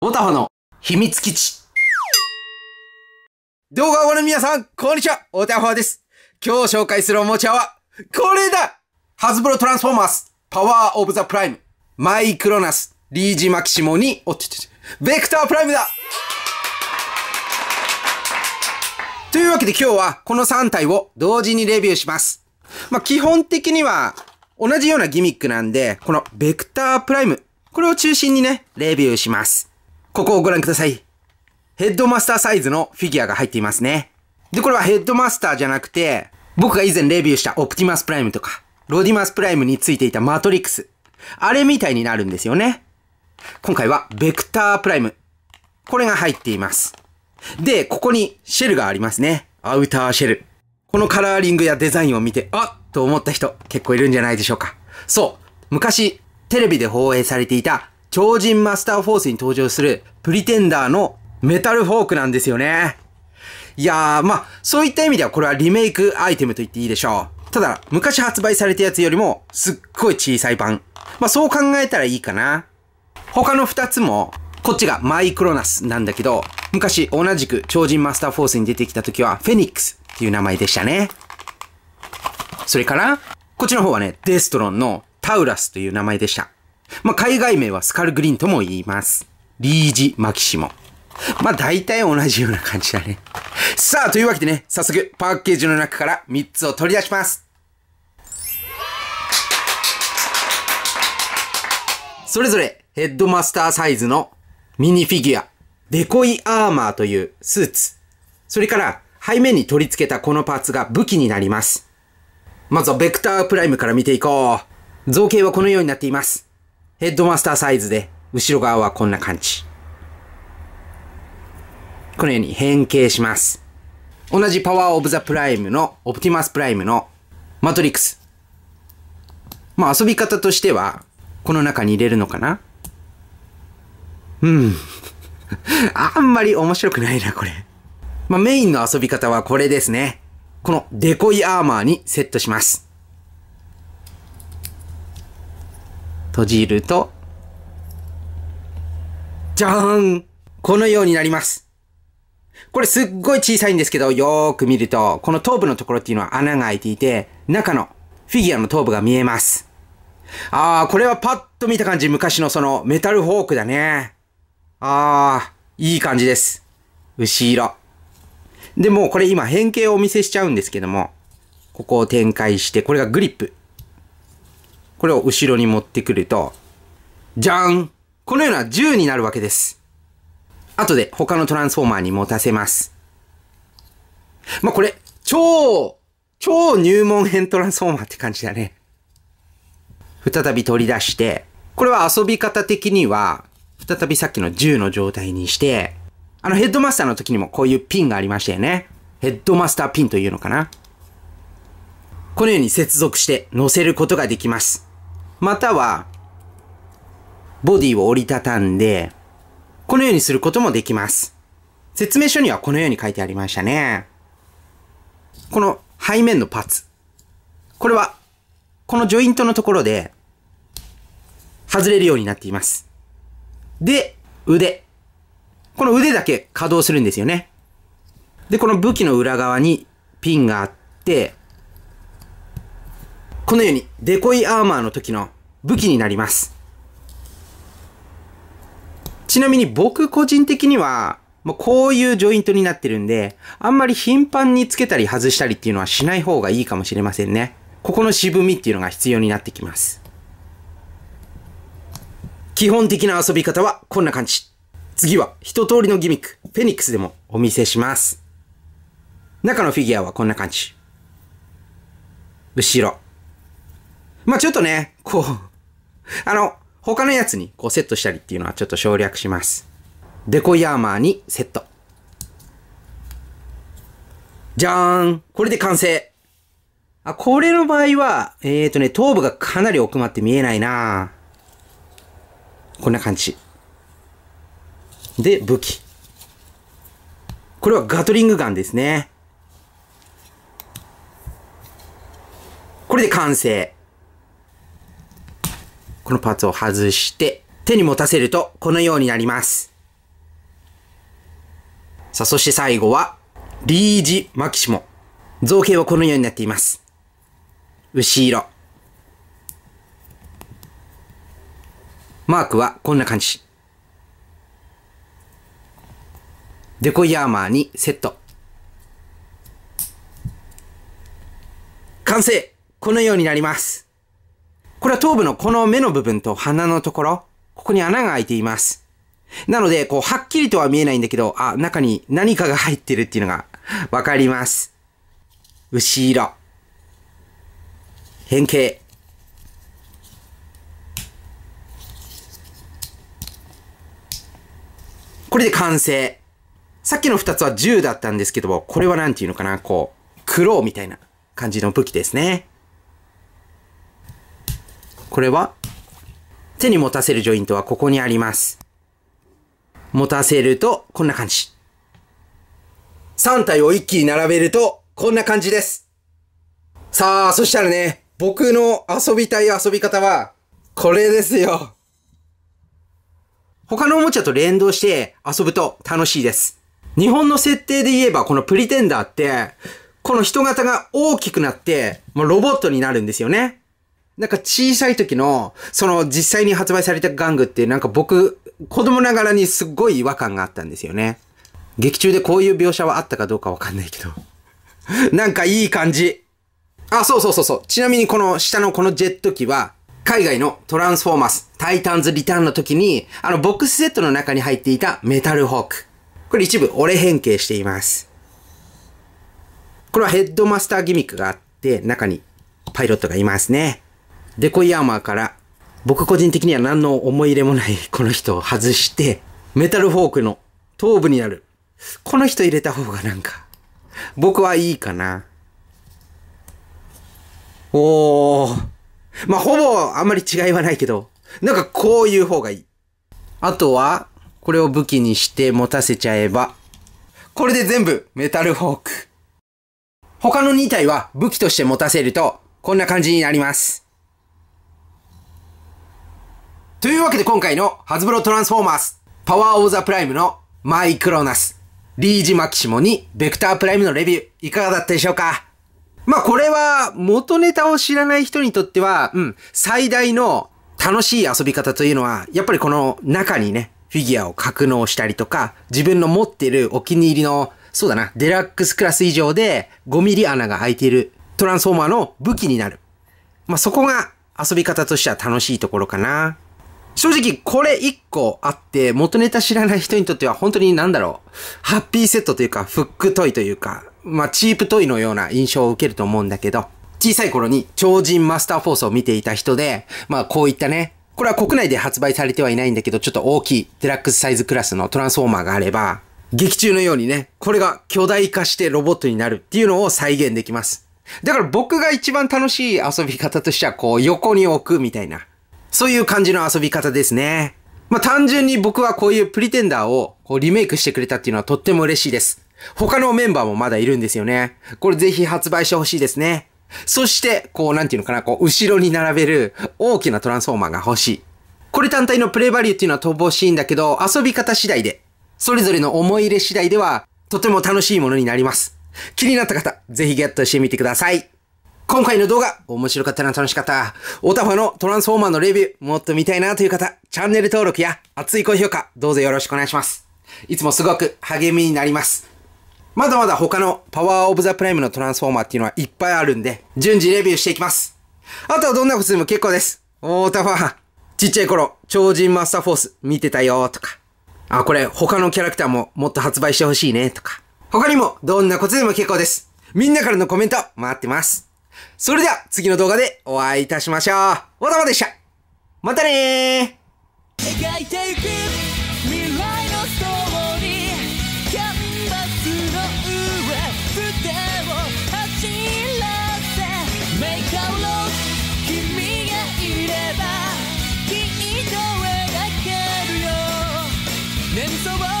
オタファの秘密基地。動画をご覧の皆さん、こんにちは。オタファです。今日紹介するおもちゃは、これだハズブロトランスフォーマース、パワーオブザプライム、マイクロナス、リージマキシモに、おっちちベクタープライムだというわけで今日はこの3体を同時にレビューします。まあ、基本的には同じようなギミックなんで、このベクタープライム、これを中心にね、レビューします。ここをご覧ください。ヘッドマスターサイズのフィギュアが入っていますね。で、これはヘッドマスターじゃなくて、僕が以前レビューしたオプティマスプライムとか、ロディマスプライムについていたマトリックス。あれみたいになるんですよね。今回はベクタープライム。これが入っています。で、ここにシェルがありますね。アウターシェル。このカラーリングやデザインを見て、あっと思った人結構いるんじゃないでしょうか。そう。昔、テレビで放映されていた超人マスターフォースに登場するプリテンダーのメタルフォークなんですよね。いやー、まあ、そういった意味ではこれはリメイクアイテムと言っていいでしょう。ただ、昔発売されたやつよりもすっごい小さい版。まあ、そう考えたらいいかな。他の2つも、こっちがマイクロナスなんだけど、昔同じく超人マスターフォースに出てきた時はフェニックスっていう名前でしたね。それから、こっちの方はね、デストロンのタウラスという名前でした。まあ、海外名はスカルグリーンとも言います。リージ・マキシモ。まあ、大体同じような感じだね。さあ、というわけでね、早速パッケージの中から3つを取り出します。それぞれヘッドマスターサイズのミニフィギュア、デコイアーマーというスーツ、それから背面に取り付けたこのパーツが武器になります。まずはベクタープライムから見ていこう。造形はこのようになっています。ヘッドマスターサイズで、後ろ側はこんな感じ。このように変形します。同じパワーオブザプライムの、オプティマスプライムのマトリックス。まあ遊び方としては、この中に入れるのかなうん。あんまり面白くないな、これ。まあメインの遊び方はこれですね。このデコイアーマーにセットします。閉じると、じゃーんこのようになります。これすっごい小さいんですけど、よーく見ると、この頭部のところっていうのは穴が開いていて、中のフィギュアの頭部が見えます。あー、これはパッと見た感じ、昔のそのメタルフォークだね。あー、いい感じです。後ろ。で、もうこれ今変形をお見せしちゃうんですけども、ここを展開して、これがグリップ。これを後ろに持ってくると、じゃんこのような10になるわけです。後で他のトランスフォーマーに持たせます。まあ、これ、超、超入門編トランスフォーマーって感じだね。再び取り出して、これは遊び方的には、再びさっきの銃の状態にして、あのヘッドマスターの時にもこういうピンがありましたよね。ヘッドマスターピンというのかな。このように接続して載せることができます。または、ボディを折りたたんで、このようにすることもできます。説明書にはこのように書いてありましたね。この背面のパーツ。これは、このジョイントのところで、外れるようになっています。で、腕。この腕だけ稼働するんですよね。で、この武器の裏側にピンがあって、このようにデコイアーマーの時の武器になります。ちなみに僕個人的には、まこういうジョイントになってるんで、あんまり頻繁につけたり外したりっていうのはしない方がいいかもしれませんね。ここの渋みっていうのが必要になってきます。基本的な遊び方はこんな感じ。次は一通りのギミック、フェニックスでもお見せします。中のフィギュアはこんな感じ。後ろ。まあちょっとね、こう、あの、他のやつにこうセットしたりっていうのはちょっと省略します。デコイアーマーにセット。じゃーんこれで完成あ、これの場合は、えーとね、頭部がかなり奥まって見えないなこんな感じ。で、武器。これはガトリングガンですね。これで完成。このパーツを外して、手に持たせるとこのようになります。さあ、そして最後は、リージ・マキシモ。造形はこのようになっています。後ろ。マークはこんな感じ。デコイアーマーにセット。完成このようになります。これは頭部のこの目の部分と鼻のところ、ここに穴が開いています。なので、こう、はっきりとは見えないんだけど、あ、中に何かが入ってるっていうのがわかります。後ろ。変形。これで完成。さっきの二つは銃だったんですけども、これは何ていうのかな、こう、黒みたいな感じの武器ですね。これは手に持たせるジョイントはここにあります。持たせるとこんな感じ。3体を一気に並べるとこんな感じです。さあ、そしたらね、僕の遊びたい遊び方はこれですよ。他のおもちゃと連動して遊ぶと楽しいです。日本の設定で言えばこのプリテンダーって、この人型が大きくなって、もうロボットになるんですよね。なんか小さい時の、その実際に発売された玩具ってなんか僕、子供ながらにすっごい違和感があったんですよね。劇中でこういう描写はあったかどうかわかんないけど。なんかいい感じ。あ、そうそうそうそう。ちなみにこの下のこのジェット機は、海外のトランスフォーマス、タイタンズリターンの時に、あのボックスセットの中に入っていたメタルホーク。これ一部折れ変形しています。これはヘッドマスターギミックがあって、中にパイロットがいますね。デコイアーマーから、僕個人的には何の思い入れもない この人を外して、メタルフォークの頭部になる。この人入れた方がなんか、僕はいいかな。おー。まあ、ほぼあんまり違いはないけど、なんかこういう方がいい。あとは、これを武器にして持たせちゃえば、これで全部メタルフォーク。他の2体は武器として持たせると、こんな感じになります。というわけで今回のハズブロトランスフォーマース、パワーオーザプライムのマイクロナス、リージマキシモにベクタープライムのレビュー、いかがだったでしょうかまあこれは元ネタを知らない人にとっては、うん、最大の楽しい遊び方というのは、やっぱりこの中にね、フィギュアを格納したりとか、自分の持ってるお気に入りの、そうだな、デラックスクラス以上で5ミリ穴が開いているトランスフォーマーの武器になる。まあ、そこが遊び方としては楽しいところかな。正直これ1個あって元ネタ知らない人にとっては本当になんだろう、ハッピーセットというかフックトイというか、まあチープトイのような印象を受けると思うんだけど、小さい頃に超人マスターフォースを見ていた人で、まあこういったね、これは国内で発売されてはいないんだけど、ちょっと大きいデラックスサイズクラスのトランスフォーマーがあれば、劇中のようにね、これが巨大化してロボットになるっていうのを再現できます。だから僕が一番楽しい遊び方としては、こう横に置くみたいな。そういう感じの遊び方ですね。まあ、単純に僕はこういうプリテンダーをこうリメイクしてくれたっていうのはとっても嬉しいです。他のメンバーもまだいるんですよね。これぜひ発売してほしいですね。そして、こう、なんていうのかな、こう、後ろに並べる大きなトランスフォーマーが欲しい。これ単体のプレイバリューっていうのは乏しいんだけど、遊び方次第で、それぞれの思い入れ次第では、とても楽しいものになります。気になった方、ぜひゲットしてみてください。今回の動画、面白かったな、楽しかった。オタファのトランスフォーマーのレビュー、もっと見たいなという方、チャンネル登録や熱い高評価、どうぞよろしくお願いします。いつもすごく励みになります。まだまだ他のパワーオブザプライムのトランスフォーマーっていうのはいっぱいあるんで、順次レビューしていきます。あとはどんなことでも結構です。オタファ、ちっちゃい頃、超人マスターフォース見てたよとか、あ、これ他のキャラクターももっと発売してほしいねとか、他にもどんなことでも結構です。みんなからのコメント待ってます。それでは次の動画でお会いいたしましょう。わざわでした。またねー